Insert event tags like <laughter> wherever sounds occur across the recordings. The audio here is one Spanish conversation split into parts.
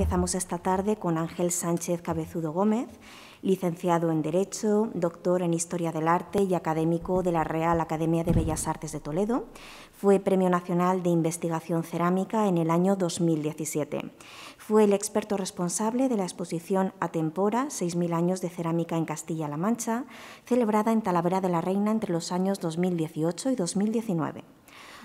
Empezamos esta tarde con Ángel Sánchez Cabezudo Gómez, licenciado en Derecho, doctor en Historia del Arte y académico de la Real Academia de Bellas Artes de Toledo. Fue Premio Nacional de Investigación Cerámica en el año 2017. Fue el experto responsable de la exposición Atempora, 6.000 años de cerámica en Castilla-La Mancha, celebrada en Talavera de la Reina entre los años 2018 y 2019.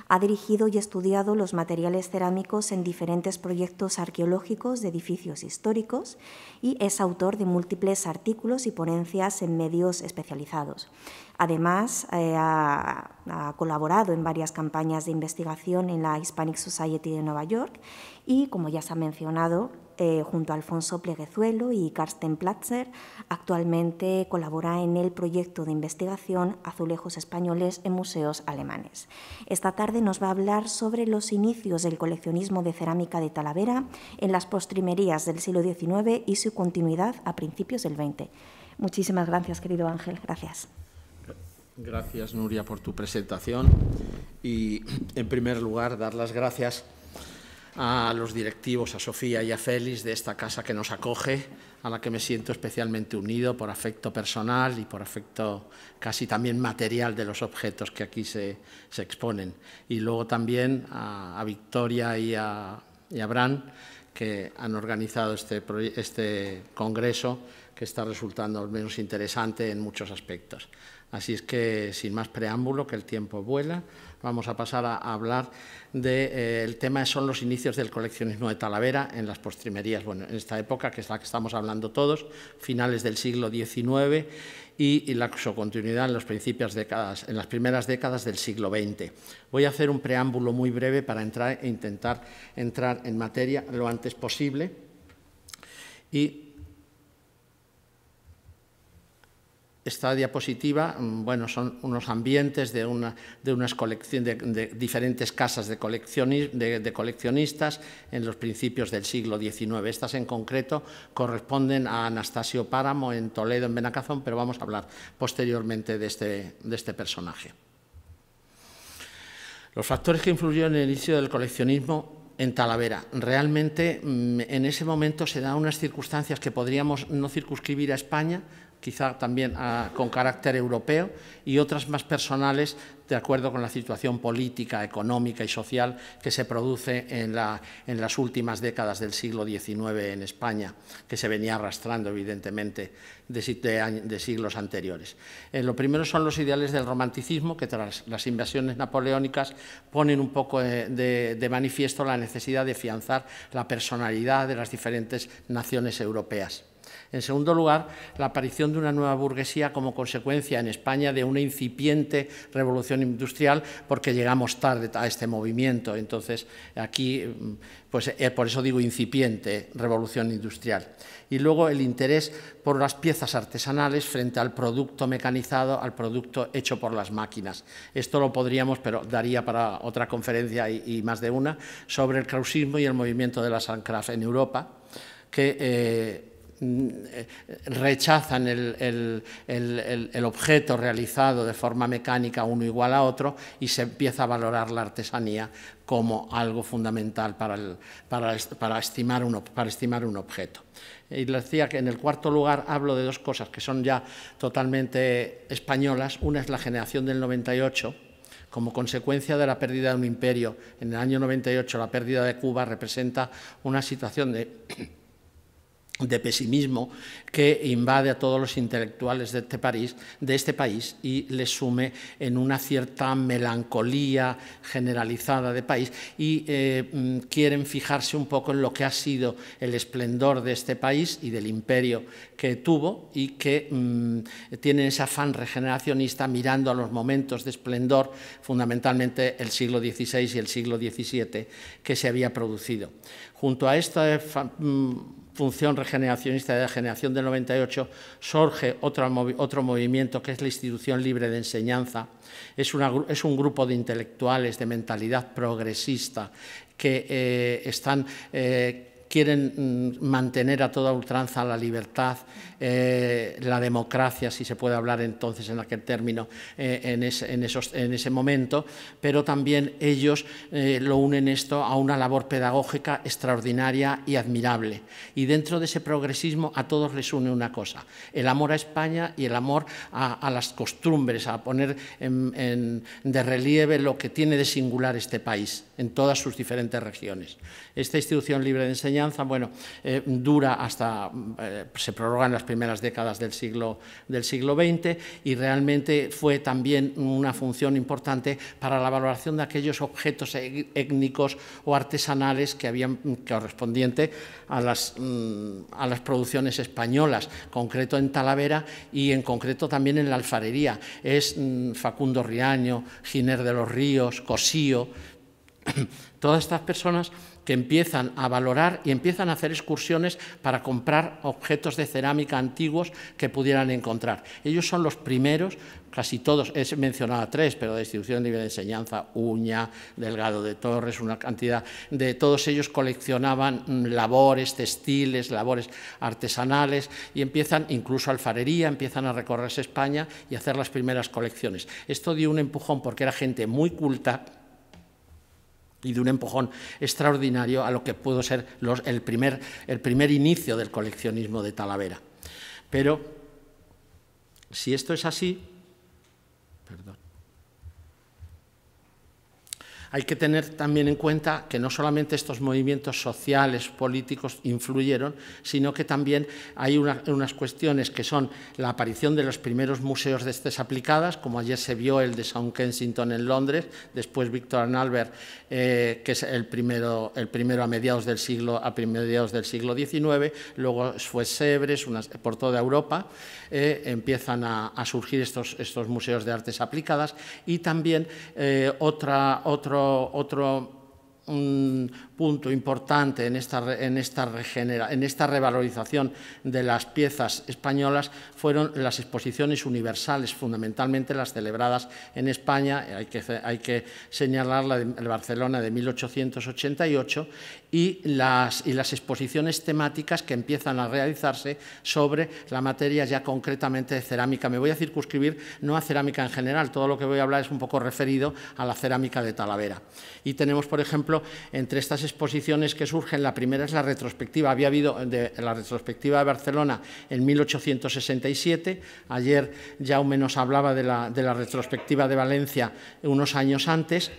Ha dirigido y estudiado los materiales cerámicos en diferentes proyectos arqueológicos de edificios históricos y es autor de múltiples artículos y ponencias en medios especializados. Además, eh, ha, colaborado en varias campañas de investigación en la Hispanic Society de Nueva York y, como ya se ha mencionado, eh, junto a Alfonso Pleguezuelo y Karsten Platzer. Actualmente colabora en el proyecto de investigación Azulejos Españoles en Museos Alemanes. Esta tarde nos va a hablar sobre los inicios del coleccionismo de cerámica de Talavera en las postrimerías del siglo XIX y su continuidad a principios del XX. Muchísimas gracias, querido Ángel. Gracias. Gracias, Nuria, por tu presentación. Y, en primer lugar, dar las gracias a los directivos, a Sofía y a Félix de esta casa que nos acoge, a la que me siento especialmente unido por afecto personal y por afecto casi también material de los objetos que aquí se, exponen. Y luego también a, Victoria y a, y Bran, que han organizado este, este congreso que está resultando al menos interesante en muchos aspectos. Así es que, sin más preámbulo, que el tiempo vuela, vamos a pasar a, hablar del eh, tema son los inicios del coleccionismo de Talavera en las postrimerías. Bueno, en esta época, que es la que estamos hablando todos, finales del siglo XIX y, la, continuidad en, los principios décadas, en las primeras décadas del siglo XX. Voy a hacer un preámbulo muy breve para entrar e intentar entrar en materia lo antes posible. Y esta diapositiva, mm, bueno, son unos ambientes de, una, de unas de, de, diferentes casas de, de, coleccionistas en los principios del siglo XIX. Estas en concreto corresponden a Anastasio Páramo en Toledo, en Benacazón, pero vamos a hablar posteriormente de este, de este personaje. Los factores que influyeron en el inicio del coleccionismo en Talavera. Realmente mm, en ese momento se dan unas circunstancias que podríamos no circunscribir a España, quizá también ah, con carácter europeo, y otras más personales de acuerdo con la situación política, económica y social que se produce en, las últimas décadas del siglo XIX en España, que se venía arrastrando, evidentemente, de, siglos anteriores. Eh, lo primero son los ideales del romanticismo, que tras las invasiones napoleónicas ponen un poco eh, de, de manifiesto la necesidad de fianzar la personalidad de las diferentes naciones europeas. En segundo lugar, la aparición de una nueva burguesía como consecuencia en España de una incipiente revolución industrial, porque llegamos tarde a este movimiento. Entonces, aquí, mm, pues, eh, por eso digo incipiente revolución industrial. Y luego el interés por las piezas artesanales frente al producto mecanizado, al producto hecho por las máquinas. Esto lo podríamos, pero daría para otra conferencia y, más de una, sobre el clausismo y el movimiento de las handcraft en Europa, que eh, Mm, eh, rechazan el, objeto realizado de forma mecánica uno igual a otro y se empieza a valorar la artesanía como algo fundamental para, para, estimar, un, para estimar un objeto. Y les decía que en el cuarto lugar hablo de dos cosas que son ya totalmente españolas. Una es la generación del 98, como consecuencia de la pérdida de un imperio. En el año 98 la pérdida de Cuba representa una situación de de pesimismo que invade a todos los intelectuales de este, país, de este país y les sume en una cierta melancolía generalizada de país y eh, mm, quieren fijarse un poco en lo que ha sido el esplendor de este país y del imperio que tuvo y que mm, tienen ese afán regeneracionista mirando a los momentos de esplendor, fundamentalmente el siglo XVI y el siglo XVII que se había producido. Junto a esta mm, función regeneracionista de la generación del 98, surge otro, otro movimiento que es la Institución Libre de Enseñanza. Es, un grupo de intelectuales de mentalidad progresista que eh, están... Eh, quieren mm, mantener a toda ultranza la libertad, eh, la democracia, si se puede hablar entonces en aquel término, eh, en, ese, en, ese momento, pero también ellos eh, lo unen esto a una labor pedagógica extraordinaria y admirable. Y dentro de ese progresismo a todos les une una cosa, el amor a España y el amor a, las costumbres, a poner de relieve lo que tiene de singular este país en todas sus diferentes regiones. Esta institución libre de enseñanza, bueno, dura hasta, se prorrogan las primeras décadas del siglo, del siglo XX y realmente fue también una función importante para la valoración de aquellos objetos e, étnicos o artesanales que habían correspondiente a las, mm, a las producciones españolas, concreto en Talavera y en concreto también en la alfarería. Es mm, Facundo Riaño, Giner de los Ríos, Cosío, <clears throat> todas estas personas que empiezan a valorar y empiezan a hacer excursiones para comprar objetos de cerámica antiguos que pudieran encontrar. Ellos son los primeros, casi todos, he mencionado a tres, pero de institución de nivel de enseñanza, Uña, Delgado de Torres, una cantidad de todos ellos coleccionaban mm, labores textiles, labores artesanales y empiezan incluso alfarería, empiezan a recorrerse España y hacer las primeras colecciones. Esto dio un empujón porque era gente muy culta y de un empujón extraordinario a lo que pudo ser el, primer, el primer inicio del coleccionismo de Talavera. Pero si esto es así, perdón, hay que tener también en cuenta que no solamente estos movimientos sociales, políticos influyeron, sino que también hay unas cuestiones que son la aparición de los primeros museos de artes aplicadas, como ayer se vio el de South Kensington en Londres, después Víctor and eh, que es el primero, a, mediados del siglo, XIX, luego fue Sebres, por toda Europa, eh, empiezan a, surgir estos, museos de artes aplicadas y también eh, otra, otro otro, punto importante en esta, regenera, en esta revalorización de las piezas españolas fueron las exposiciones universales, fundamentalmente las celebradas en España, hay que, hay que señalar la de Barcelona de 1888, y las, exposiciones temáticas que empiezan a realizarse sobre la materia ya concretamente de cerámica. Me voy a circunscribir no a cerámica en general, todo lo que voy a hablar es un poco referido a la cerámica de Talavera. Y tenemos, por ejemplo, entre estas exposiciones que surgen, la primera es la retrospectiva, había habido la retrospectiva de Barcelona en 1867, ayer ya o menos hablaba de la retrospectiva de Valencia unos años antes,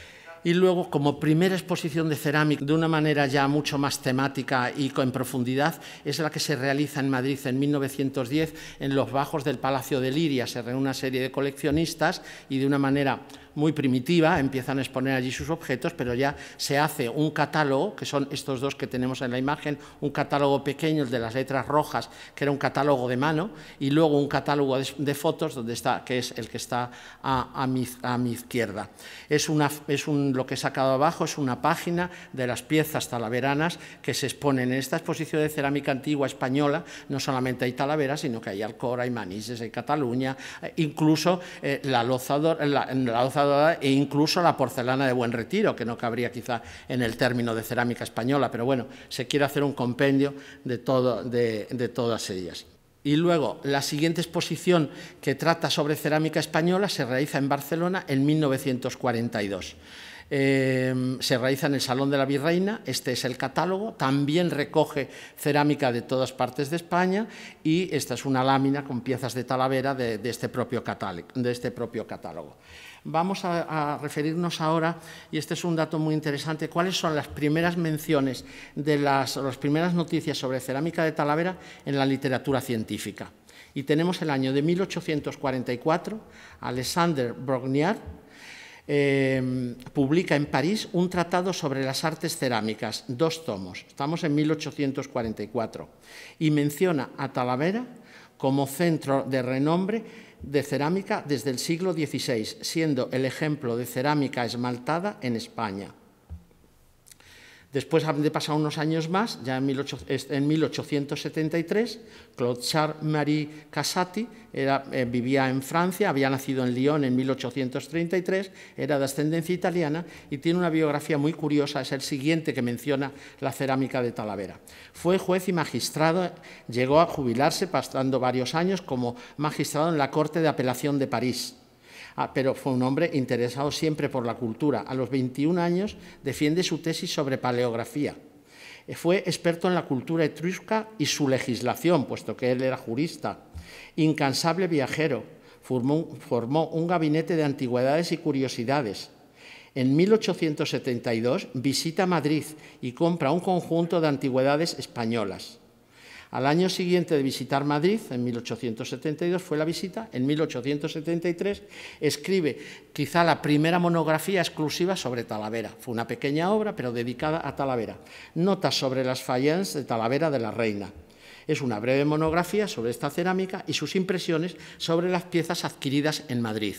y luego como primera exposición de cerámica de una manera ya mucho más temática y con profundidad es la que se realiza en Madrid en 1910 en los bajos del Palacio de Liria. Se reúne una serie de coleccionistas y de una manera muy primitiva, empiezan a exponer allí sus objetos, pero ya se hace un catálogo, que son estos dos que tenemos en la imagen, un catálogo pequeño, el de las letras rojas, que era un catálogo de mano, y luego un catálogo de, fotos, donde está, que es el que está a, mi, izquierda. Es, una, es un, lo que he sacado abajo es una página de las piezas talaveranas que se exponen en esta exposición de cerámica antigua española. No solamente hay Talavera, sino que hay Alcora, hay Manises, hay Cataluña, eh, incluso eh, la lozadora... la ¿eh? e incluso la porcelana de Buen Retiro, que no cabría quizá en el término de cerámica española, pero bueno, se quiere hacer un compendio de, todas ellas. Y luego, la siguiente exposición que trata sobre cerámica española se realiza en Barcelona en 1942. Em, se realiza en el Salón de la Virreina, este es el catálogo, también recoge cerámica de todas partes de España y esta es una lámina con piezas de talavera de, este De este propio catálogo. Vamos a, referirnos ahora, y este es un dato muy interesante, cuáles son las primeras menciones de las, primeras noticias sobre cerámica de Talavera en la literatura científica. Y tenemos el año de 1844, Alexander Brogniart, em, publica en París un tratado sobre las artes cerámicas, dos tomos, estamos en 1844, y menciona a Talavera como centro de renombre de cerámica desde el siglo XVI, siendo el ejemplo de cerámica esmaltada en España. Después han de pasar unos años más, ya en, 1873, Claude Charles Marie Casati eh, vivía en Francia, había nacido en Lyon en 1833, era de ascendencia italiana y tiene una biografía muy curiosa, es el siguiente que menciona la cerámica de Talavera. Fue juez y magistrado, llegó a jubilarse pasando varios años como magistrado en la Corte de Apelación de París Ah, pero fue un hombre interesado siempre por la cultura. A los 21 años defiende su tesis sobre paleografía. Eh, fue experto en la cultura etrusca y su legislación, puesto que él era jurista. Incansable viajero, formó un gabinete de antigüedades y curiosidades. En 1872 visita Madrid y compra un conjunto de antigüedades españolas. Al año siguiente de visitar Madrid, en 1872 fue la visita, en 1873 escribe quizá la primera monografía exclusiva sobre Talavera. Fue una pequeña obra, pero dedicada a Talavera. Notas sobre las fallas de Talavera de la Reina. Es una breve monografía sobre esta cerámica y sus impresiones sobre las piezas adquiridas en Madrid.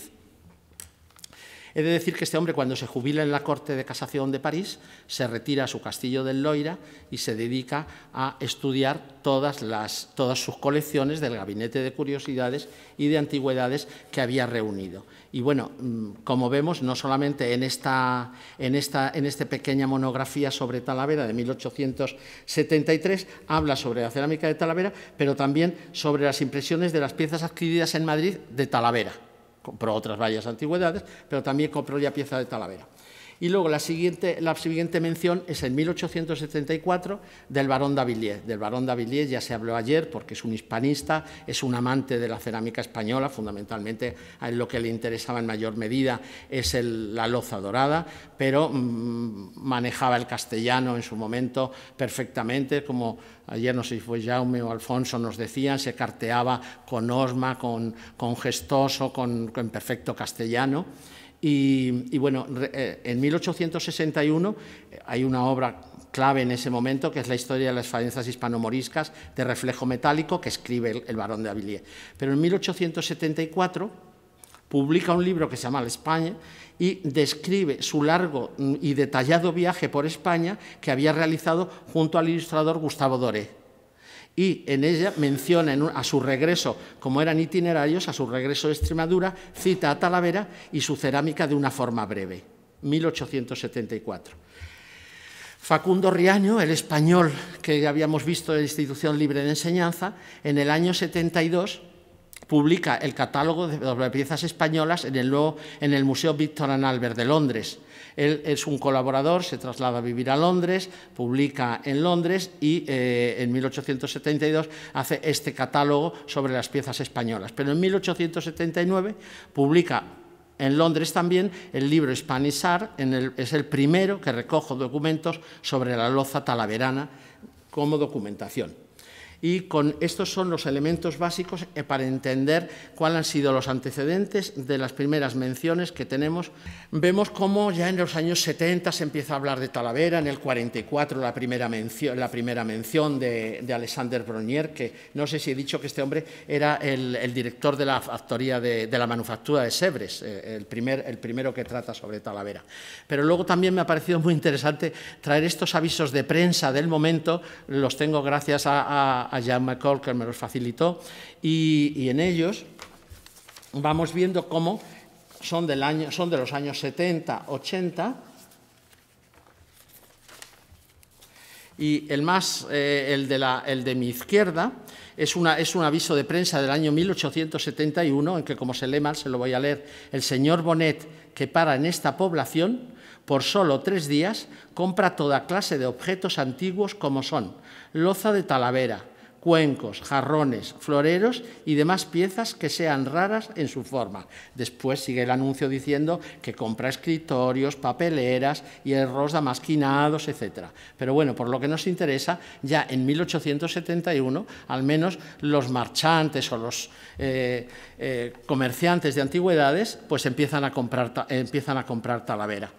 He de decir que este hombre, cuando se jubila en la Corte de Casación de París, se retira a su castillo del Loira y se dedica a estudiar todas, sus colecciones del gabinete de curiosidades y de antigüedades que había reunido. Y bueno, mm, como vemos, no solamente en esta, en esta este pequeña monografía sobre Talavera de 1873 habla sobre la cerámica de Talavera, pero también sobre las impresiones de las piezas adquiridas en Madrid de Talavera. Compró otras varias antigüedades, pero también compró ya pieza de Talavera. Y luego la siguiente, la siguiente mención es en 1874 del barón Davillier. Del barón Davillier ya se habló ayer porque es un hispanista, es un amante de la cerámica española, fundamentalmente en lo que le interesaba en mayor medida es la loza dorada, pero mm, manejaba el castellano en su momento perfectamente, como ayer no sé si fue Jaume o Alfonso nos decían, se carteaba con osma, con, gestoso, con perfecto castellano. Y, bueno, eh, en 1861 eh, hay una obra clave en ese momento, que es la historia de las faenzas hispanomoriscas de reflejo metálico que escribe el, barón de Avilier. Pero en 1874 publica un libro que se llama La España y describe su largo y detallado viaje por España que había realizado junto al ilustrador Gustavo Doré y en ella menciona a su regreso, como eran itinerarios, a su regreso de Extremadura, cita a Talavera y su cerámica de una forma breve, 1874. Facundo Riaño, el español que habíamos visto de la Institución Libre de Enseñanza, en el año 72 publica el catálogo de piezas españolas en el, Museo Victor and de Londres él es un colaborador, se traslada a vivir a Londres, publica en Londres y eh, en 1872 hace este catálogo sobre las piezas españolas. Pero en 1879 publica en Londres también el libro Spanish es el primero que recojo documentos sobre la loza talaverana como documentación. Y con estos son los elementos básicos eh, para entender cuáles han sido los antecedentes de las primeras menciones que tenemos. Vemos cómo ya en los años 70 se empieza a hablar de Talavera, en el 44 la primera mención, la primera mención de, Alexander Bronier, que no sé si he dicho que este hombre era el, director de la factoría de, la manufactura de Sebres, eh, el, primer, el primero que trata sobre Talavera. Pero luego también me ha parecido muy interesante traer estos avisos de prensa del momento, los tengo gracias a a, Jan que me los facilitó, y, en ellos vamos viendo cómo son, de los años 70, 80, y el, más, eh, el, de mi izquierda es, es un aviso de prensa del año 1871, en que, como se lee mal, se lo voy a leer, el señor Bonet, que para en esta población, por solo tres días, compra toda clase de objetos antiguos como son loza de talavera, cuencos, jarrones, floreros y demás piezas que sean raras en su forma. Después sigue el anuncio diciendo que compra escritorios, papeleras, hierros damasquinados, etc. Pero bueno, por lo que nos interesa, ya en 1871, al menos los marchantes o los eh, eh, comerciantes de antigüedades, pues empiezan empiezan a comprar talavera.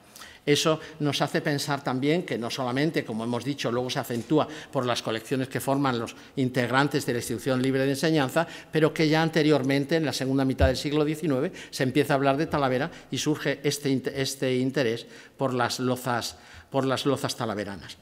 Eso nos hace pensar también que no solamente, como hemos dicho, luego se acentúa por las colecciones que forman los integrantes de la institución libre de enseñanza, pero que ya anteriormente, en la segunda mitad del siglo XIX, se empieza a hablar de Talavera y surge este, este interés por las lozas talaveranas.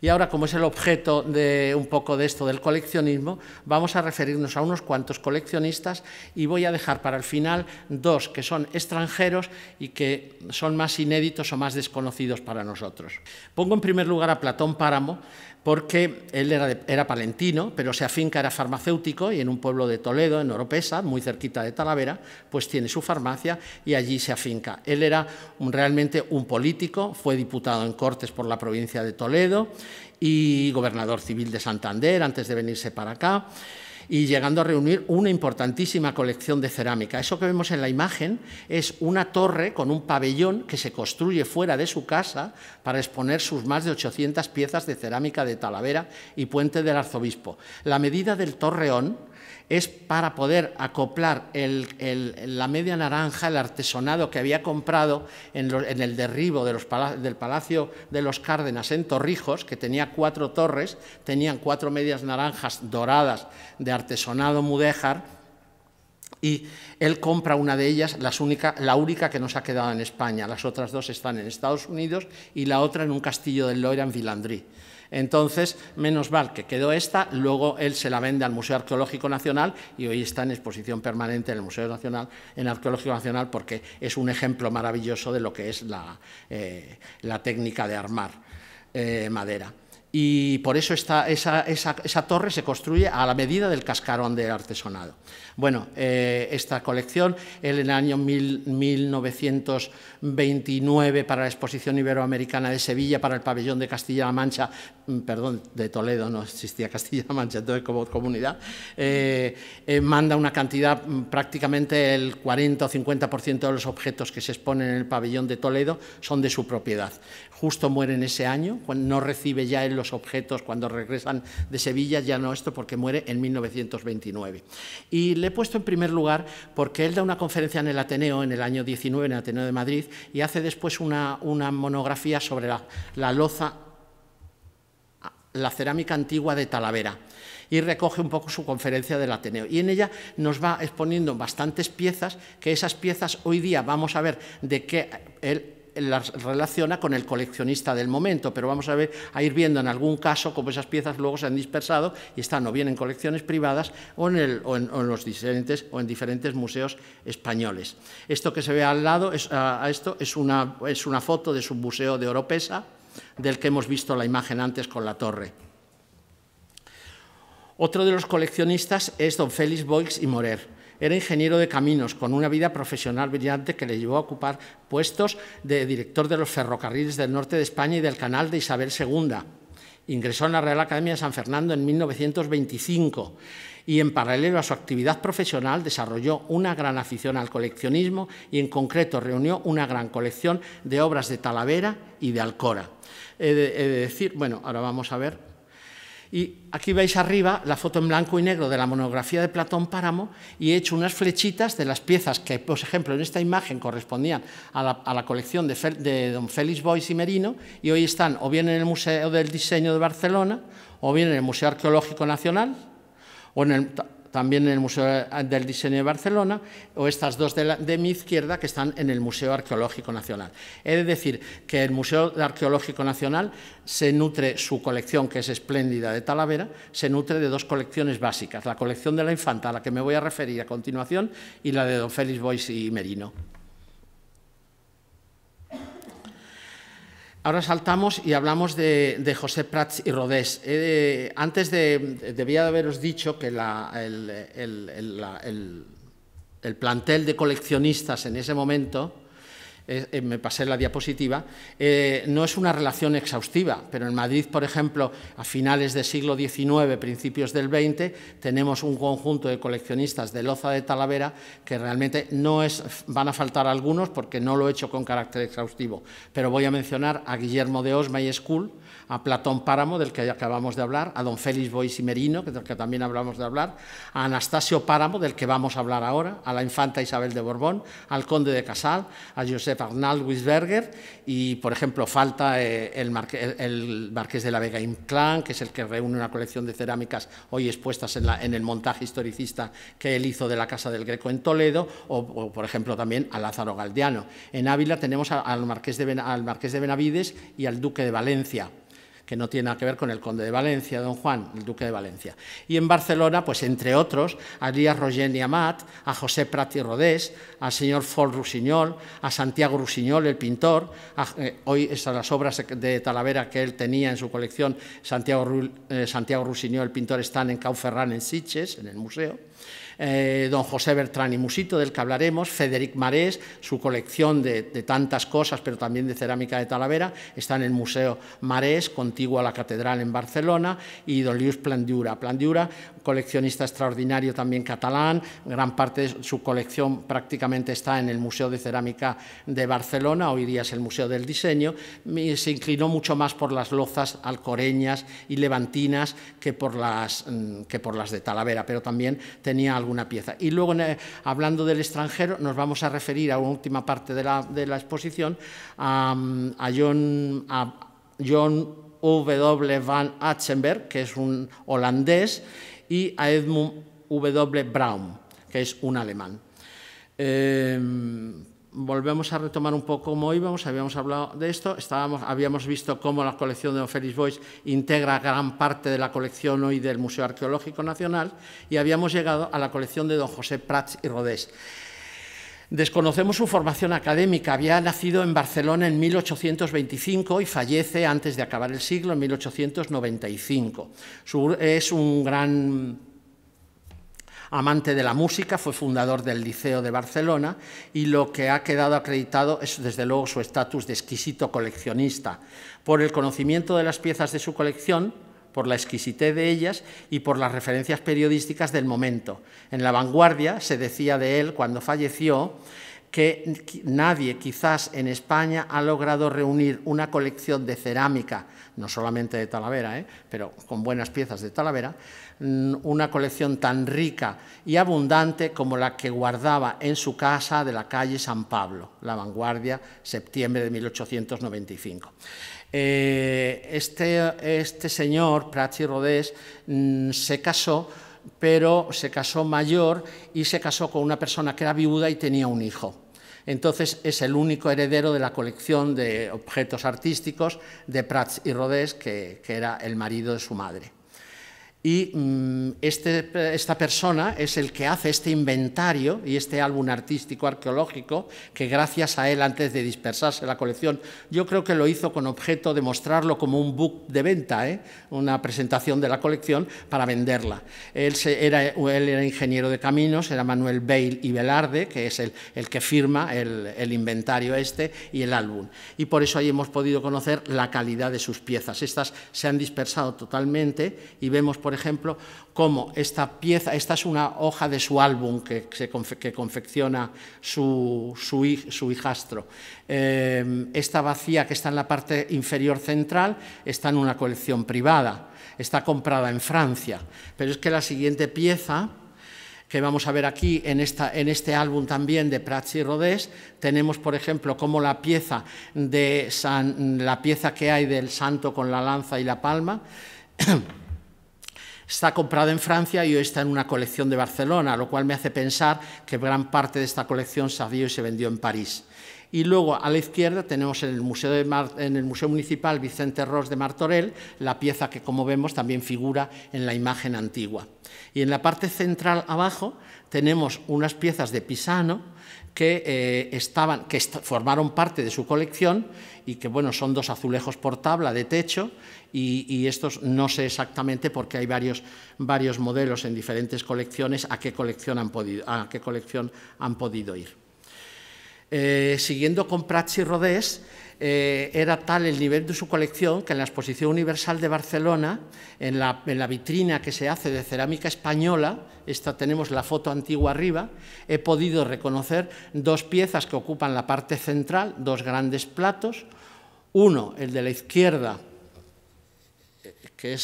Y ahora, como es el objeto de un poco de esto del coleccionismo, vamos a referirnos a unos cuantos coleccionistas y voy a dejar para el final dos que son extranjeros y que son más inéditos o más desconocidos para nosotros. Pongo en primer lugar a Platón Páramo, porque él era, palentino, pero se afinca, era farmacéutico y en un pueblo de Toledo, en Oropesa, muy cerquita de Talavera, pues tiene su farmacia y allí se afinca. Él era realmente un político, fue diputado en Cortes por la provincia de Toledo y gobernador civil de Santander antes de venirse para acá y llegando a reunir una importantísima colección de cerámica. Eso que vemos en la imagen es una torre con un pabellón que se construye fuera de su casa para exponer sus más de 800 piezas de cerámica de Talavera y Puente del Arzobispo. La medida del torreón es para poder acoplar la media naranja, el artesonado que había comprado en, el derribo del Palacio de los Cárdenas en Torrijos, que tenía cuatro torres, tenían cuatro medias naranjas doradas de artesonado mudéjar, y él compra una de ellas, la única que nos ha quedado en España, las otras dos están en Estados Unidos y la otra en un castillo del Loira en Villandrí. Entonces, menos mal que quedó esta, luego él se la vende al Museo Arqueológico Nacional y hoy está en exposición permanente en el Museo Nacional, en Arqueológico Nacional, porque es un ejemplo maravilloso de lo que es la, eh, técnica de armar eh, madera. Y por eso esa, esa torre se construye a la medida del cascarón del artesonado. Bueno, eh, esta colección, en el año 1929 para la Exposición Iberoamericana de Sevilla, para el pabellón de Castilla-La Mancha, mm, perdón, de Toledo, no existía Castilla-La Mancha, entonces como comunidad, eh, eh, manda una cantidad, mm, prácticamente el 40 o 50% de los objetos que se exponen en el pabellón de Toledo son de su propiedad. Justo muere en ese año, no recibe ya los objetos cuando regresan de Sevilla, ya no esto porque muere en 1929. Y le he puesto en primer lugar porque él da una conferencia en el Ateneo en el año 19, en el Ateneo de Madrid, y hace después una, monografía sobre la, la loza, la cerámica antigua de Talavera y recoge un poco su conferencia del Ateneo. Y en ella nos va exponiendo bastantes piezas, que esas piezas hoy día vamos a ver de qué él las relaciona con el coleccionista del momento, pero vamos a ver a ir viendo en algún caso cómo esas piezas luego se han dispersado y están o bien en colecciones privadas o en, los diferentes o en diferentes museos españoles. Esto que se ve al lado es, a, esto es una, es una foto de su museo de Oropesa, del que hemos visto la imagen antes con la torre. Otro de los coleccionistas es don Félix Boix y Morer era ingeniero de caminos, con una vida profesional brillante que le llevó a ocupar puestos de director de los ferrocarriles del norte de España y del canal de Isabel II. Ingresó en la Real Academia de San Fernando en 1925 y en paralelo a su actividad profesional desarrolló una gran afición al coleccionismo y en concreto reunió una gran colección de obras de Talavera y de Alcora. He decir, bueno, ahora vamos a ver y aquí veis arriba la foto en blanco y negro de la monografía de Platón Páramo y he hecho unas flechitas de las piezas que, por ejemplo, en esta imagen correspondían a la, colección de, don Félix Bois y Merino y hoy están o bien en el Museo del Diseño de Barcelona o bien en el Museo Arqueológico Nacional o en el también en el Museo del Diseño de Barcelona, o estas dos de, mi izquierda que están en el Museo Arqueológico Nacional. He de decir que el Museo Arqueológico Nacional se nutre, su colección, que es espléndida de Talavera, se nutre de dos colecciones básicas, la colección de la infanta, a la que me voy a referir a continuación, y la de don Félix Bois y Merino. Ahora saltamos y hablamos de, José Prats y Rodés. Eh, antes debía de haberos dicho que el, plantel de coleccionistas en ese momento eh, me pasé la diapositiva, eh, no es una relación exhaustiva, pero en Madrid, por ejemplo, a finales del siglo XIX, principios del XX, tenemos un conjunto de coleccionistas de loza de Talavera que realmente no es, van a faltar algunos porque no lo he hecho con carácter exhaustivo, pero voy a mencionar a Guillermo de Osma y School, a Platón Páramo, del que acabamos de hablar, a don Félix Bois y Merino, del que también hablamos de hablar, a Anastasio Páramo, del que vamos a hablar ahora, a la infanta Isabel de Borbón, al conde de Casal, a Josep Arnald Wisberger y, por ejemplo, falta eh, el, marqués, de la Vega Inclán, que es el que reúne una colección de cerámicas hoy expuestas en, el montaje historicista que él hizo de la Casa del Greco en Toledo, o, por ejemplo, también a Lázaro Galdiano. En Ávila tenemos al Marqués al Marqués de Benavides y al Duque de Valencia que no tiene nada que ver con el conde de Valencia, don Juan, el duque de Valencia. Y en Barcelona, pues entre otros, a Díaz Rogén y Amat, a José Prati Rodés, al señor Fol Rusiñol, a Santiago Rusiñol, el pintor, eh, hoy están las obras de Talavera que él tenía en su colección, Santiago, eh, Santiago Rusiñol, el pintor, están en Cauferrán, en Siches, en el museo. Eh, don José Bertrán y Musito, del que hablaremos, Federic Marés, su colección de, tantas cosas, pero también de cerámica de Talavera, está en el Museo Marés, contiguo a la Catedral en Barcelona, y don Lluís Plandiura. Plandiura, coleccionista extraordinario también catalán, gran parte de su colección prácticamente está en el Museo de Cerámica de Barcelona, hoy día es el Museo del Diseño, y se inclinó mucho más por las lozas alcoreñas y levantinas que por las, mm, que por las de Talavera, pero también tenía algo pieza. Y luego, eh, hablando del extranjero, nos vamos a referir a una última parte de la, exposición, a, John, W. van Atzenberg, que es un holandés, y a Edmund W. Braun, que es un alemán. Em, volvemos a retomar un poco cómo íbamos, habíamos hablado de esto, estábamos, habíamos visto cómo la colección de Félix Boyce integra gran parte de la colección hoy del Museo Arqueológico Nacional y habíamos llegado a la colección de don José Prats y Rodés. Desconocemos su formación académica, había nacido en Barcelona en 1825 y fallece antes de acabar el siglo, en 1895. es un gran Amante de la música, fue fundador del Liceo de Barcelona y lo que ha quedado acreditado es desde luego su estatus de exquisito coleccionista, por el conocimiento de las piezas de su colección, por la exquisitez de ellas y por las referencias periodísticas del momento. En La Vanguardia se decía de él cuando falleció que nadie quizás en España ha logrado reunir una colección de cerámica, no solamente de Talavera, ¿eh? pero con buenas piezas de Talavera, mm, una colección tan rica y abundante como la que guardaba en su casa de la calle San Pablo, La Vanguardia, septiembre de 1895. Eh, este, este señor, Prachi Rodés, mm, se casó pero se casó mayor y se casó con una persona que era viuda y tenía un hijo. Entonces es el único heredero de la colección de objetos artísticos de Prats y Rodés, que, que era el marido de su madre. Y mm, este, esta persona es el que hace este inventario y este álbum artístico arqueológico que gracias a él antes de dispersarse la colección, yo creo que lo hizo con objeto de mostrarlo como un book de venta, ¿eh? una presentación de la colección para venderla. Él, era, ingeniero de caminos, era Manuel Bale y Velarde, que es el, que firma el, el inventario este y el álbum. Y por eso ahí hemos podido conocer la calidad de sus piezas. Estas se han dispersado totalmente y vemos por por ejemplo, cómo esta pieza, esta es una hoja de su álbum que, confecciona su, su, hijastro. Eh, esta vacía que está en la parte inferior central está en una colección privada, está comprada en Francia. Pero es que la siguiente pieza, que vamos a ver aquí en, esta, en, este álbum también de Prats y Rodés, tenemos, por ejemplo, como la pieza, de la pieza que hay del santo con la lanza y la palma, <clears throat> Está comprado en Francia y hoy está en una colección de Barcelona, lo cual me hace pensar que gran parte de esta colección salió y se vendió en París. Y luego a la izquierda tenemos en el, Museo en el Municipal Vicente Ross de Martorell la pieza que, como vemos, también figura en la imagen antigua. Y en la parte central abajo tenemos unas piezas de Pisano que, eh, estaban, que formaron parte de su colección y que bueno, son dos azulejos por tabla de techo y, y, estos no sé exactamente porque hay varios, varios modelos en diferentes colecciones a qué colección han podido, a qué colección han podido ir. Eh, siguiendo con Prats y Rodés, eh, era tal el nivel de su colección que en la Exposición Universal de Barcelona, en la, en la, vitrina que se hace de cerámica española, esta tenemos la foto antigua arriba, he podido reconocer dos piezas que ocupan la parte central, dos grandes platos, uno, el de la izquierda, que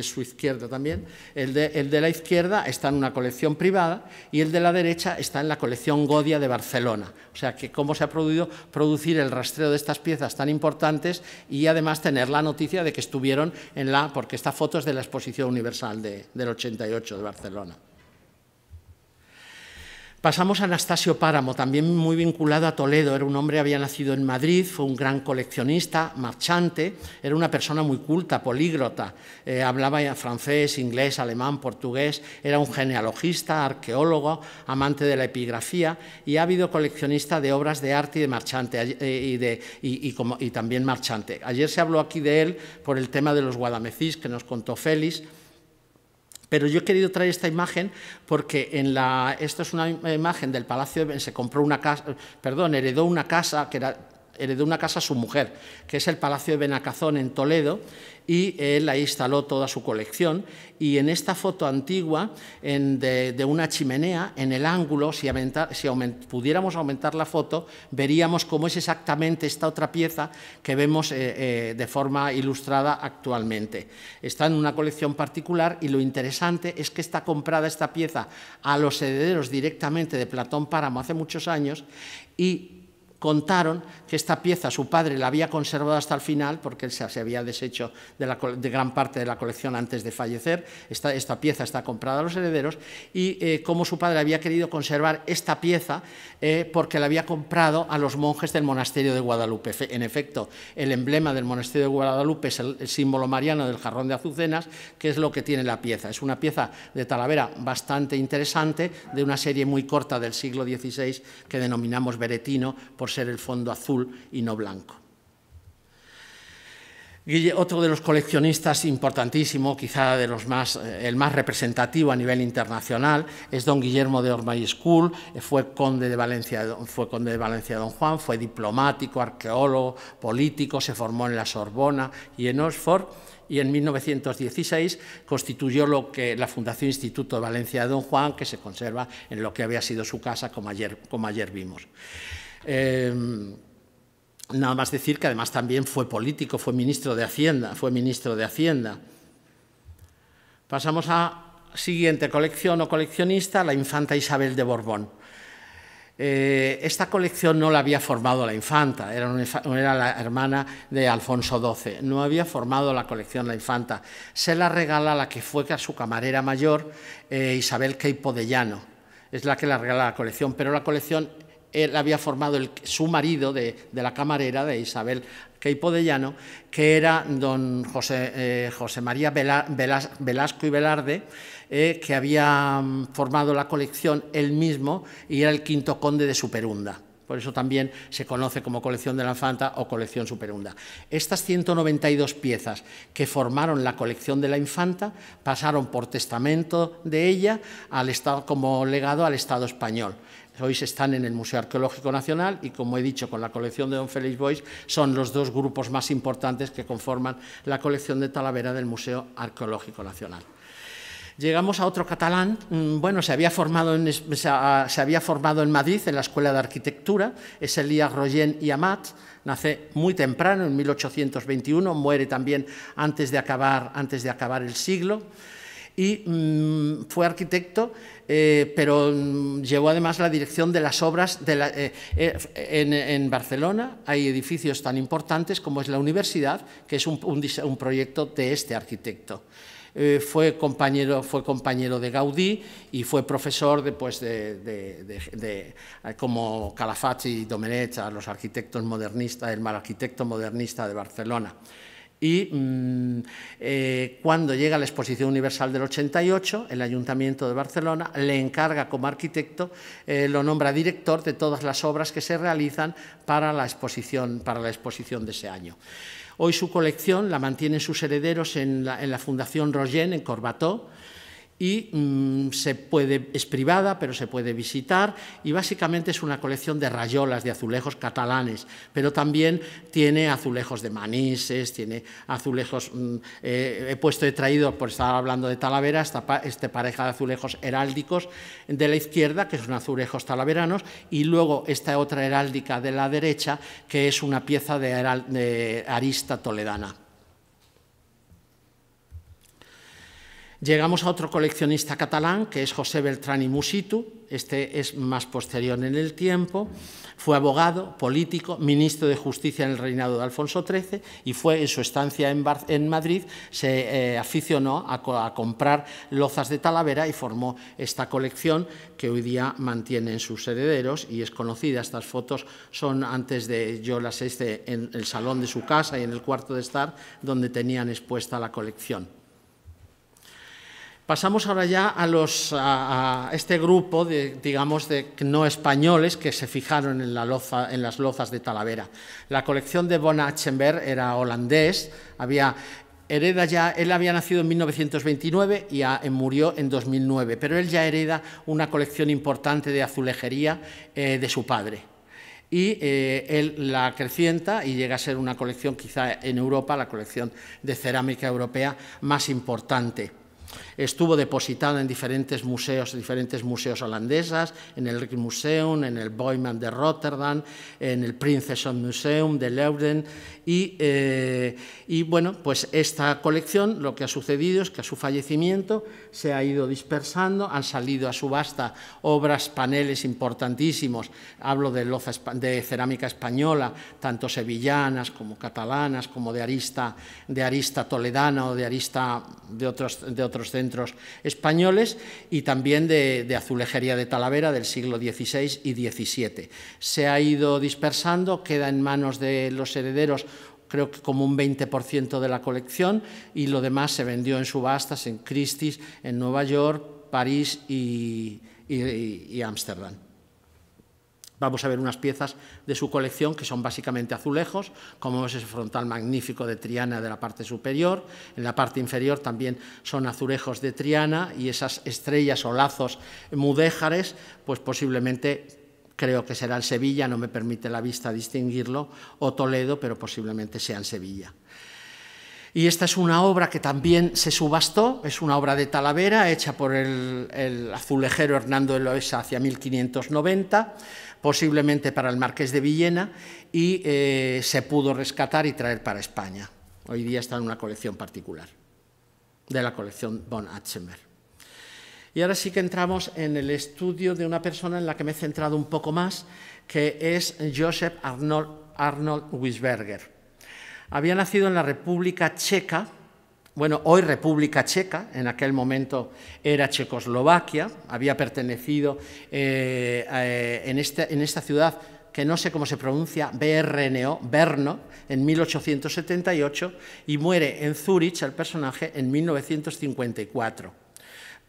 es, su izquierda también, el de, la izquierda está en una colección privada y el de la derecha está en la colección Godia de Barcelona. O sea, que cómo se ha podido producir el rastreo de estas piezas tan importantes y además tener la noticia de que estuvieron en la, porque esta foto es de la Exposición Universal de, del 88 de Barcelona. Pasamos a Anastasio Páramo, también muy vinculado a Toledo. Era un hombre, había nacido en Madrid, fue un gran coleccionista, marchante, era una persona muy culta, polígrota, eh, hablaba francés, inglés, alemán, portugués. Era un genealogista, arqueólogo, amante de la epigrafía y ha ávido coleccionista de obras de arte y de marchante eh, y, y también marchante. Ayer se habló aquí de él por el tema de los guadamecís que nos contó Félix pero yo he querido traer esta imagen porque en la, esto es una imagen del palacio, de, se compró una casa, perdón, heredó una casa que era heredó una casa a su mujer, que es el Palacio de Benacazón en Toledo, y él ahí instaló toda su colección. Y en esta foto antigua de, una chimenea, en el ángulo, si, pudiéramos aumentar la foto, veríamos cómo es exactamente esta otra pieza que vemos eh, eh, de forma ilustrada actualmente. Está en una colección particular y lo interesante es que está comprada esta pieza a los herederos directamente de Platón Páramo hace muchos años y contaron que esta pieza su padre la había conservado hasta el final porque él se había deshecho de, la, gran parte de la colección antes de fallecer. Esta, pieza está comprada a los herederos y eh, cómo su padre había querido conservar esta pieza eh, porque la había comprado a los monjes del monasterio de Guadalupe. En efecto, el emblema del monasterio de Guadalupe es el, símbolo mariano del jarrón de azucenas, que es lo que tiene la pieza. Es una pieza de Talavera bastante interesante, de una serie muy corta del siglo XVI que denominamos Beretino, ser el fondo azul y no blanco. otro de los coleccionistas importantísimo, quizá de los más, eh, el más representativo a nivel internacional, es don Guillermo de Ormay School, eh, fue conde, de Valencia, fue conde de Valencia Don Juan, fue diplomático, arqueólogo, político, se formó en la Sorbona y en Oxford, y en 1916 constituyó lo que, la Fundación Instituto de Valencia de Don Juan, que se conserva en lo que había sido su casa, como ayer, como ayer vimos. Em, nada más decir que además también fue político, fue ministro de Hacienda, fue ministro de Hacienda. Pasamos a siguiente colección o coleccionista, la infanta Isabel de Borbón. Eh, esta colección no la había formado la infanta, era, era, la hermana de Alfonso XII, no había formado la colección la infanta. Se la regala la que fue a su camarera mayor, eh, Isabel Queipo de Llano, es la que la regala la colección, pero la colección él había formado su marido de, la camarera de Isabel Queipo de Llano, que era don José, eh, María Velasco y Velarde, eh, que había mm, formado la colección él mismo y era el quinto conde de Superunda. Por eso también se conoce como colección de la infanta o colección superunda. Estas 192 piezas que formaron la colección de la infanta pasaron por testamento de ella al como legado al Estado español hoy están en el Museo Arqueológico Nacional y, como he dicho, con la colección de don Félix Bois, son los dos grupos más importantes que conforman la colección de Talavera del Museo Arqueológico Nacional. Llegamos a otro catalán, mm, bueno, ah, se había, formado en, Madrid, en la Escuela de Arquitectura, es Elías Royen y Amat, nace muy temprano, en 1821, muere también antes de acabar, antes de acabar el siglo, y mm, fue arquitecto, eh, pero mm, llevó además la dirección de las obras de eh, eh, en, Barcelona. Hay edificios tan importantes como es la universidad, que es un, proyecto de este arquitecto. fue, compañero, fue compañero de Gaudí y fue profesor de, pues, de, como Calafati y Domenech, a los arquitectos modernistas, el mal arquitecto modernista de Barcelona. Y mm, eh, cuando llega la Exposición Universal del 88, el Ayuntamiento de Barcelona le encarga como arquitecto, eh, lo nombra director de todas las obras que se realizan para la exposición, para la exposición de ese año. Hoy su colección la mantienen sus herederos en la, Fundación Rogen, en Corbató, y mm, es privada, pero se puede visitar y básicamente es una colección de rayolas, de azulejos catalanes, pero también tiene azulejos de manises, tiene azulejos, mm, eh, he puesto, he traído, por estar hablando de Talavera, esta este pareja de azulejos heráldicos de la izquierda, que son azulejos talaveranos, y luego esta otra heráldica de la derecha, que es una pieza de arista toledana. Llegamos a otro coleccionista catalán, que es José Beltrán y Musitu, este es más posterior en el tiempo, fue abogado, político, ministro de Justicia en el reinado de Alfonso XIII y fue en su estancia en, Madrid, se eh, aficionó a, comprar lozas de Talavera y formó esta colección que hoy día mantienen sus herederos y es conocida. Estas fotos son antes de, yo las hice en el salón de su casa y en el cuarto de estar, donde tenían expuesta la colección. Pasamos ahora ya a, los, a, este grupo de, digamos, de no españoles que se fijaron en, la loza, en las lozas de Talavera. La colección de Von era holandés, había hereda ya, él había nacido en 1929 y eh, murió en 2009, pero él ya hereda una colección importante de azulejería eh, de su padre. Y eh, él la acrecienta y llega a ser una colección, quizá en Europa, la colección de cerámica europea más importante. Estuvo depositada en diferentes museos, diferentes museos holandesas, en el Rijksmuseum, en el Boyman de Rotterdam, en el of Museum de Leuven. Y, eh, y bueno, pues esta colección lo que ha sucedido es que a su fallecimiento se ha ido dispersando, han salido a subasta obras, paneles importantísimos. Hablo de, de cerámica española, tanto sevillanas como catalanas, como de arista, de arista toledana o de arista de otros, de otros centros centros españoles y también de, de azulejería de Talavera del siglo XVI y XVII. Se ha ido dispersando, queda en manos de los herederos creo que como un 20% de la colección y lo demás se vendió en subastas en Christie's, en Nueva York, París y Ámsterdam. Vamos a ver unas piezas de su colección que son básicamente azulejos, como es ese frontal magnífico de Triana de la parte superior. En la parte inferior también son azulejos de Triana y esas estrellas o lazos mudéjares, pues posiblemente creo que será en Sevilla, no me permite la vista distinguirlo, o Toledo, pero posiblemente sea en Sevilla. Y esta es una obra que también se subastó, es una obra de Talavera, hecha por el, el azulejero Hernando de Loesa hacia 1590 posiblemente para el marqués de Villena, y eh, se pudo rescatar y traer para España. Hoy día está en una colección particular, de la colección von Atzemer. Y ahora sí que entramos en el estudio de una persona en la que me he centrado un poco más, que es Joseph Arnold, Arnold Wisberger. Había nacido en la República Checa bueno, hoy República Checa, en aquel momento era Checoslovaquia, había pertenecido eh, eh, en, este, en esta ciudad que no sé cómo se pronuncia, BRNO, Berno, en 1878 y muere en Zúrich el personaje en 1954.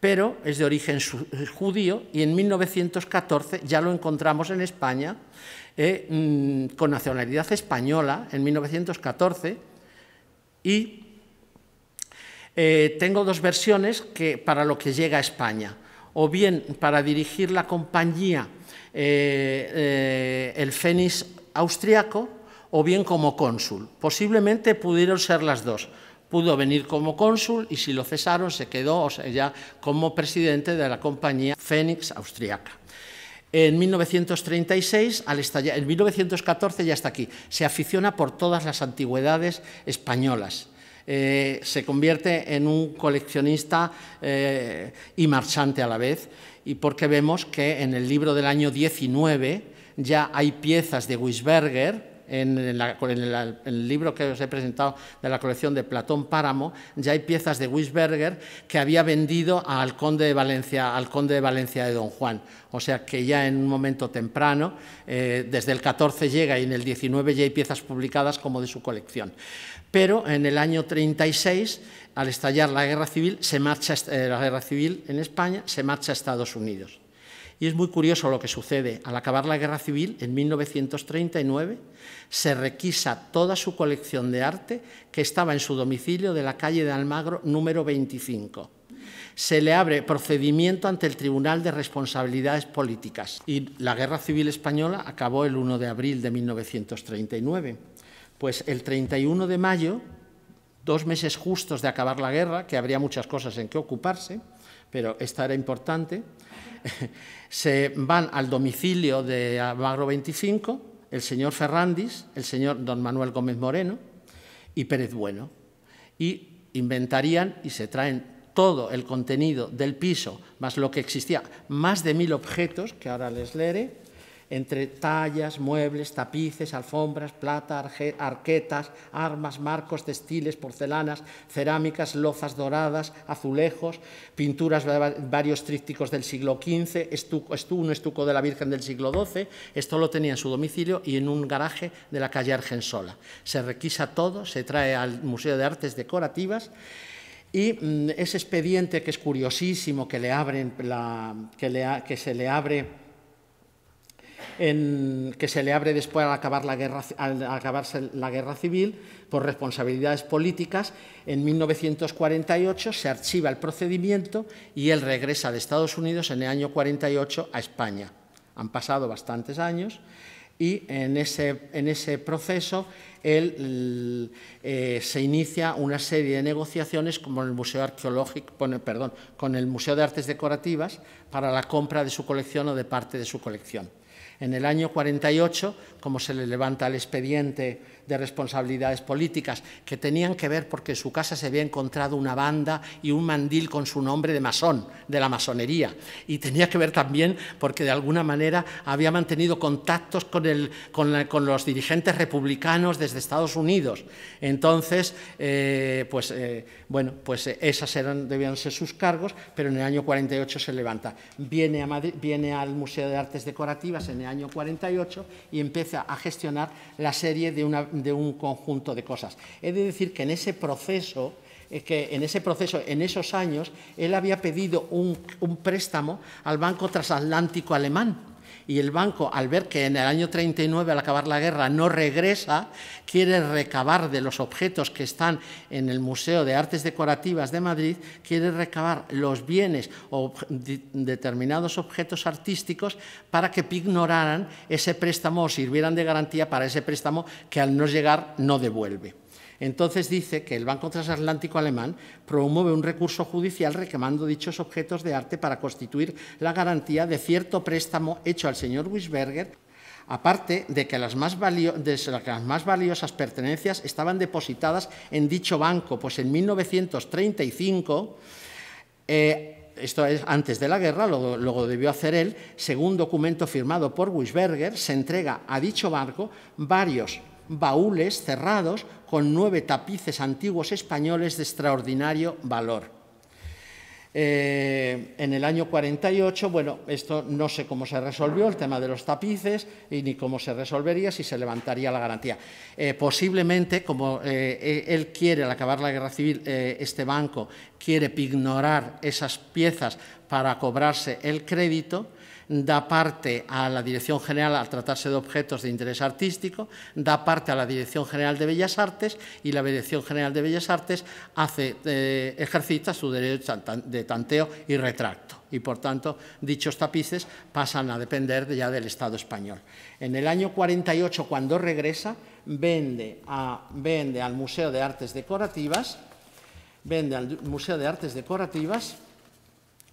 Pero es de origen judío y en 1914 ya lo encontramos en España eh, mm, con nacionalidad española en 1914 y eh, tengo dos versiones que, para lo que llega a España, o bien para dirigir la compañía eh, eh, el Fénix austriaco, o bien como cónsul. Posiblemente pudieron ser las dos. Pudo venir como cónsul y si lo cesaron se quedó ya como presidente de la compañía Fénix austriaca. En 1936, al estallar, en 1914 ya está aquí, se aficiona por todas las antigüedades españolas. Eh, se convierte en un coleccionista eh, y marchante a la vez, y porque vemos que en el libro del año 19 ya hay piezas de Wisberger, en, el libro que os he presentado de la colección de Platón Páramo, ya hay piezas de Wisberger que había vendido al conde de Valencia, al conde de Valencia de Don Juan. O sea que ya en un momento temprano, eh, desde el 14 llega y en el 19 ya hay piezas publicadas como de su colección pero en el año 36, al estallar la guerra civil, se marcha, eh, la guerra civil en España, se marcha a Estados Unidos. Y es muy curioso lo que sucede. Al acabar la guerra civil, en 1939, se requisa toda su colección de arte que estaba en su domicilio de la calle de Almagro número 25. Se le abre procedimiento ante el Tribunal de Responsabilidades Políticas y la Guerra Civil Española acabó el 1 de abril de 1939. Pues el 31 de mayo, dos meses justos de acabar la guerra, que habría muchas cosas en que ocuparse, pero esta era importante, <laughs> se van al domicilio de Almagro 25 el señor Ferrandis, el señor don Manuel Gómez Moreno y Pérez Bueno, y inventarían y se traen todo el contenido del piso, más lo que existía, más de mil objetos, que ahora les leeré, entre tallas, muebles, tapices, alfombras, plata, arquetas, armas, marcos, textiles, porcelanas, cerámicas, lozas doradas, azulejos, pinturas varios trípticos del siglo XV, estuco, un estuco de la Virgen del siglo XII. Esto lo tenía en su domicilio y en un garaje de la calle Argensola. Se requisa todo, se trae al Museo de Artes Decorativas. Y mm, ese expediente que es curiosísimo, que, le abren la, que se le abre que se le abre después al, acabar la guerra, al acabarse la guerra civil por responsabilidades políticas. En 1948 se archiva el procedimiento y él regresa de Estados Unidos en el año 48 a España. Han pasado bastantes años y en ese, en ese proceso él, eh, se inicia una serie de negociaciones con el Museo Arqueológico, perdón, con el Museo de Artes Decorativas para la compra de su colección o de parte de su colección. En el año 48, como se le levanta el expediente de responsabilidades políticas, que tenían que ver porque en su casa se había encontrado una banda y un mandil con su nombre de masón, de la masonería, y tenía que ver también porque de alguna manera había mantenido contactos con, el, con, los dirigentes republicanos desde Estados Unidos. Entonces, eh, pues, eh, bueno, pues esas eran, debían ser sus cargos, pero en el año 48 se levanta. Viene, a viene al Museo de Artes Decorativas en el año 48 y empieza a gestionar la serie de una de un conjunto de cosas. He de decir que en ese proceso eh, que en ese proceso, en esos años, él había pedido un, un préstamo al Banco Transatlántico Alemán, y el banco, al ver que en el año 39, al acabar la guerra, no regresa, quiere recabar de los objetos que están en el Museo de Artes Decorativas de Madrid, quiere recabar los bienes o determinados objetos artísticos para que pignoraran ese préstamo o sirvieran de garantía para ese préstamo que al no llegar no devuelve. Entonces dice que el Banco Transatlántico Alemán promueve un recurso judicial reclamando dichos objetos de arte para constituir la garantía de cierto préstamo hecho al señor Wisberger aparte de que las más, valiosas pertenencias estaban depositadas en dicho banco, pues en 1935, eh, esto es antes de la guerra, luego, debió hacer él, según documento firmado por Wisberger, se entrega a dicho banco varios baúles cerrados con nueve tapices antiguos españoles de extraordinario valor. Eh, en el año 48, bueno, esto no sé cómo se resolvió, el tema de los tapices, y ni cómo se resolvería, si se levantaría la garantía. Eh, posiblemente, como eh, e, él quiere, al acabar la guerra civil, este banco quiere pignorar esas piezas para cobrarse el crédito, da parte a la Dirección General al tratarse de objetos de interés artístico, da parte a la Dirección General de Bellas Artes y la Dirección General de Bellas Artes eh, ejercita su derecho de tanteo y retracto y por tanto dichos tapices pasan a depender ya del Estado español. En el año 48, cuando regresa, vende, al Museo de Artes Decorativas, vende al Museo de Artes Decorativas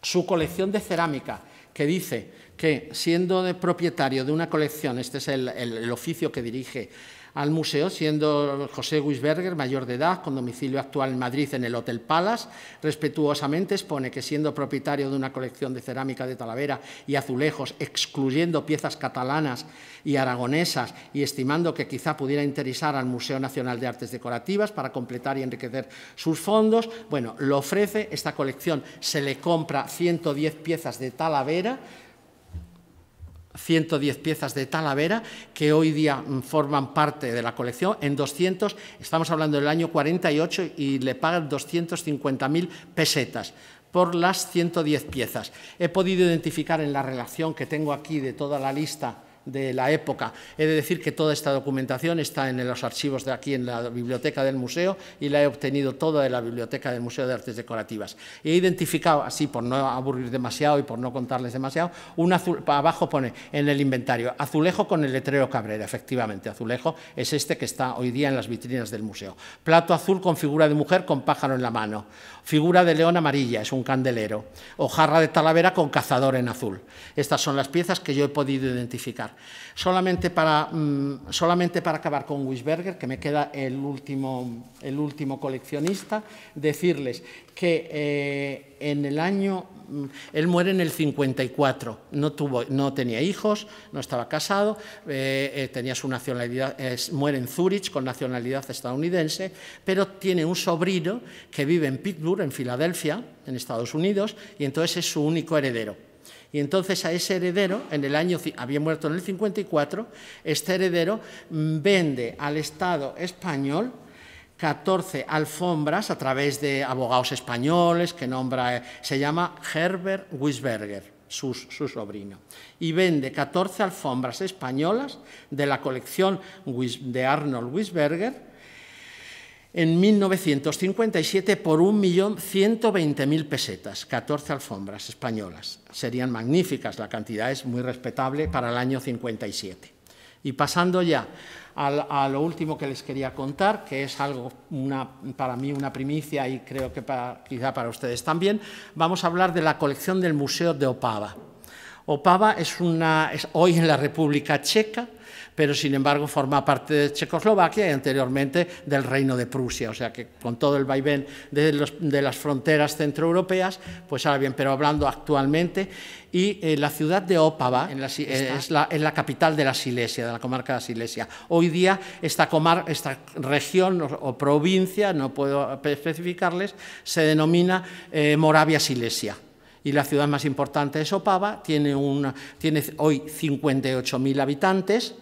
su colección de cerámica, que dice que siendo de propietario de una colección, este es el, el oficio que dirige al museo, siendo José Wisberger mayor de edad, con domicilio actual en Madrid en el Hotel Palace. Respetuosamente expone que siendo propietario de una colección de cerámica de Talavera y azulejos, excluyendo piezas catalanas y aragonesas y estimando que quizá pudiera interesar al Museo Nacional de Artes Decorativas para completar y enriquecer sus fondos, bueno, lo ofrece esta colección, se le compra 110 piezas de Talavera 110 piezas de Talavera que hoy día mm, forman parte de la colección. En 200, estamos hablando del año 48 y le pagan 250.000 pesetas por las 110 piezas. He podido identificar en la relación que tengo aquí de toda la lista de la época. He de decir que toda esta documentación está en los archivos de aquí, en la biblioteca del museo, y la he obtenido toda de la biblioteca del Museo de Artes Decorativas. He identificado, así por no aburrir demasiado y por no contarles demasiado, un azul, abajo pone en el inventario, azulejo con el letrero Cabrera, efectivamente, azulejo es este que está hoy día en las vitrinas del museo. Plato azul con figura de mujer con pájaro en la mano. Figura de león amarilla, es un candelero. jarra de talavera con cazador en azul. Estas son las piezas que yo he podido identificar. Solamente para, mm, solamente para acabar con Wisberger, que me queda el último, el último coleccionista, decirles que eh, en el año, mm, él muere en el 54, no, tuvo, no tenía hijos, no estaba casado, eh, eh, tenía su nacionalidad, muere en Zurich con nacionalidad estadounidense, pero tiene un sobrino que vive en Pittsburgh en Filadelfia, en Estados Unidos, y entonces es su único heredero. Y entonces a ese heredero, en el año, había muerto en el 54, este heredero vende al Estado español 14 alfombras a través de abogados españoles que se llama Herbert Wisberger. Su, su, sobrino, y vende 14 alfombras españolas de la colección de Arnold Wisberger en 1957 por 1.120.000 pesetas, 14 alfombras españolas. Serían magníficas, la cantidad es muy respetable para el año 57. Y pasando ya a lo último que les quería contar, que es algo para mí una primicia y creo que quizá para ustedes también, vamos a hablar de la colección del Museo de Opava. Opava es hoy en la República Checa, pero sin embargo forma parte de Checoslovaquia y anteriormente del Reino de Prusia, o sea que con todo el vaivén de, las fronteras centroeuropeas, pues ahora bien, pero hablando actualmente, y eh, la ciudad de Opava eh, es, la, capital de la Silesia, de la comarca de la Silesia. Hoy día esta, comar, esta región o, provincia, no puedo especificarles, se denomina eh, Moravia-Silesia y la ciudad más importante es Opava, tiene, tiene hoy 58.000 habitantes,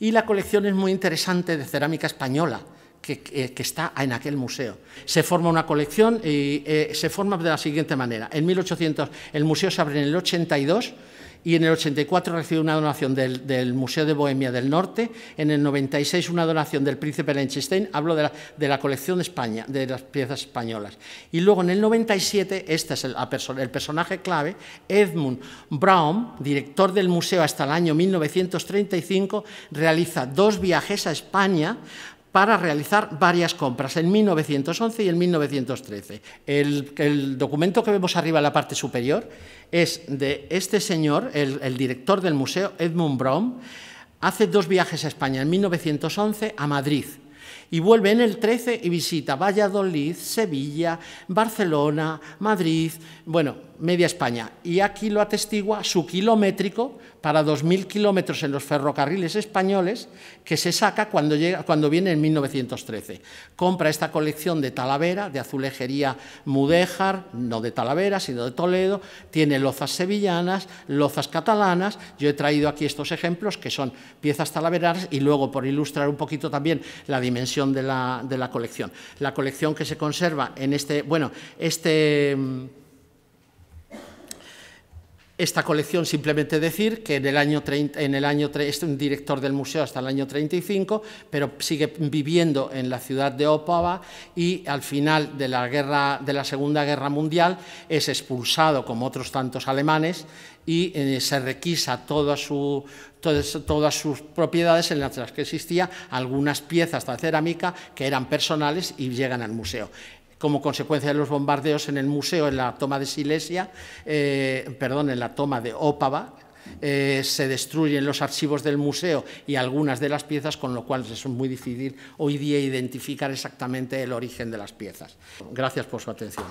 y la colección es muy interesante de cerámica española, que, está en aquel museo. Se forma una colección y eh, se forma de la siguiente manera. En 1800 el museo se abre en el 82 y en el 84 recibe una donación del, Museo de Bohemia del Norte, en el 96 una donación del Príncipe Liechtenstein, hablo de la, colección de España, de las piezas españolas. Y luego en el 97, este es el, personaje clave, Edmund Brown, director del museo hasta el año 1935, realiza dos viajes a España para realizar varias compras en 1911 y en 1913. El, documento que vemos arriba en la parte superior es de este señor, el, el director del museo, Edmund Brom, hace dos viajes a España, en 1911 a Madrid, y vuelve en el 13 y visita Valladolid, Sevilla, Barcelona, Madrid, bueno, media España. Y aquí lo atestigua su kilométrico para 2.000 kilómetros en los ferrocarriles españoles que se saca cuando, llega, cuando viene en 1913. Compra esta colección de Talavera, de azulejería Mudéjar, no de Talavera, sino de Toledo. Tiene lozas sevillanas, lozas catalanas. Yo he traído aquí estos ejemplos que son piezas talaveras, y luego por ilustrar un poquito también la dimensión de la, de la colección. La colección que se conserva en este, bueno, este mm, esta colección simplemente decir que en el año en el año es un director del museo hasta el año 35, pero sigue viviendo en la ciudad de Opava y al final de la guerra de la Segunda Guerra Mundial es expulsado como otros tantos alemanes y eh, se requisa toda su, todas, todas sus propiedades en las que existía algunas piezas de cerámica que eran personales y llegan al museo como consecuencia de los bombardeos en el museo, en la toma de Silesia, eh, perdón, en la toma de Opava, eh, se destruyen los archivos del museo y algunas de las piezas, con lo cual es muy difícil hoy día identificar exactamente el origen de las piezas. Gracias por su atención.